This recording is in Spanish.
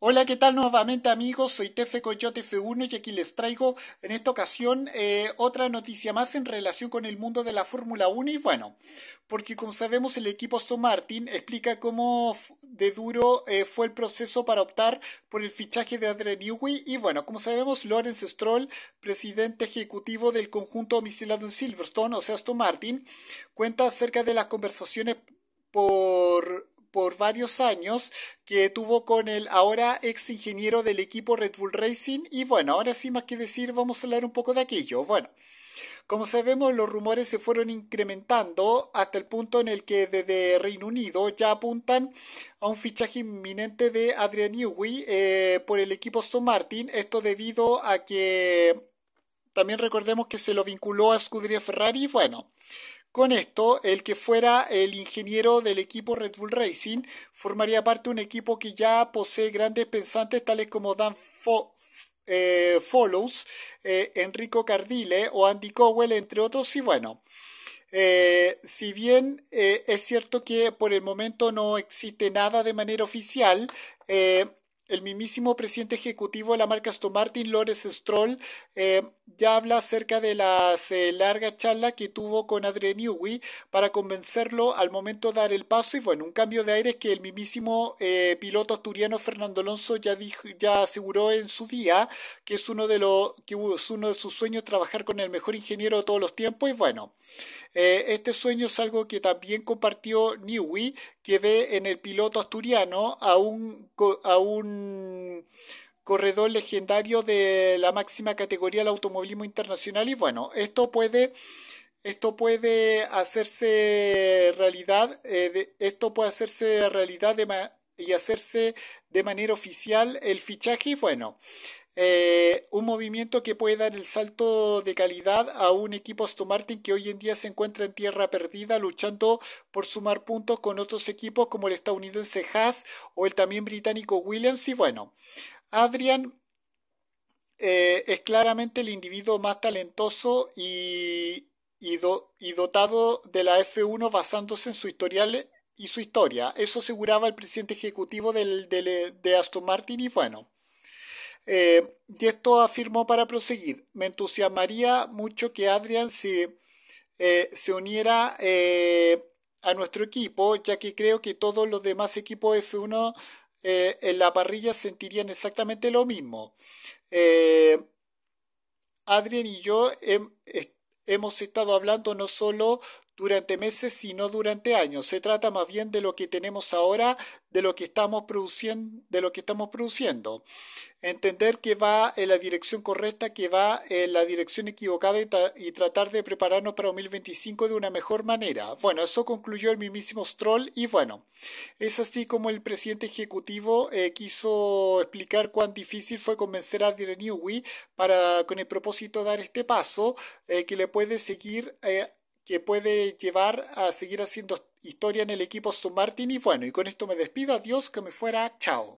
Hola, ¿qué tal nuevamente amigos? Soy Tefe Coyote F1 y aquí les traigo en esta ocasión eh, otra noticia más en relación con el mundo de la Fórmula 1 y bueno, porque como sabemos el equipo Aston Martin explica cómo de duro eh, fue el proceso para optar por el fichaje de Adrian Newey y bueno, como sabemos Lawrence Stroll, presidente ejecutivo del conjunto domiciliado en Silverstone, o sea Aston Martin, cuenta acerca de las conversaciones por por varios años que tuvo con el ahora ex ingeniero del equipo Red Bull Racing y bueno, ahora sí más que decir vamos a hablar un poco de aquello. Bueno, como sabemos, los rumores se fueron incrementando hasta el punto en el que desde Reino Unido ya apuntan a un fichaje inminente de Adrian Newey eh, por el equipo Aston Martin. Esto debido a que también recordemos que se lo vinculó a Scuderia Ferrari. Bueno, con esto, el que fuera el ingeniero del equipo Red Bull Racing formaría parte de un equipo que ya posee grandes pensantes tales como Dan eh, Follows, eh, Enrico Cardile o Andy Cowell, entre otros, y bueno. Eh, si bien es cierto que por el momento no existe nada de manera oficial, el mismísimo presidente ejecutivo de la marca Aston Martin, Lores Stroll, eh, ya habla acerca de las eh, largas charlas que tuvo con Adrian Newey para convencerlo al momento de dar el paso y bueno, un cambio de aire que el mismísimo eh, piloto asturiano Fernando Alonso ya dijo, ya aseguró en su día que es uno de los que es uno de sus sueños trabajar con el mejor ingeniero de todos los tiempos y bueno, este sueño es algo que también compartió Newey que ve en el piloto asturiano a un, a un corredor legendario de la máxima categoría del automovilismo internacional y bueno, esto puede esto puede hacerse realidad eh, esto puede hacerse realidad y hacerse de manera oficial el fichaje y bueno eh, un movimiento que puede dar el salto de calidad a un equipo Aston Martin que hoy en día se encuentra en tierra perdida luchando por sumar puntos con otros equipos como el estadounidense Haas o el también británico Williams y bueno, Adrian eh, es claramente el individuo más talentoso y, dotado de la F1 basándose en su historial y su historia. Eso aseguraba el presidente ejecutivo de Aston Martin y bueno. Eh, y esto afirmó para proseguir. Me entusiasmaría mucho que Adrian se, eh, se uniera eh, a nuestro equipo, ya que creo que todos los demás equipos F1 en la parrilla sentirían exactamente lo mismo. Adrian y yo hemos estado hablando no solo durante meses, no durante años. Se trata más bien de lo que tenemos ahora, de lo que estamos produciendo, de lo que estamos produciendo. Entender que va en la dirección correcta, que va en la dirección equivocada y, tratar de prepararnos para 2025 de una mejor manera. Bueno, eso concluyó el mismísimo Stroll y bueno, es así como el presidente ejecutivo eh, quiso explicar cuán difícil fue convencer a new Newey para con el propósito de dar este paso eh, que le puede seguir eh, que puede llevar a seguir haciendo historia en el equipo Submartin. Y bueno, y con esto me despido. Adiós, que me fuera. Chao.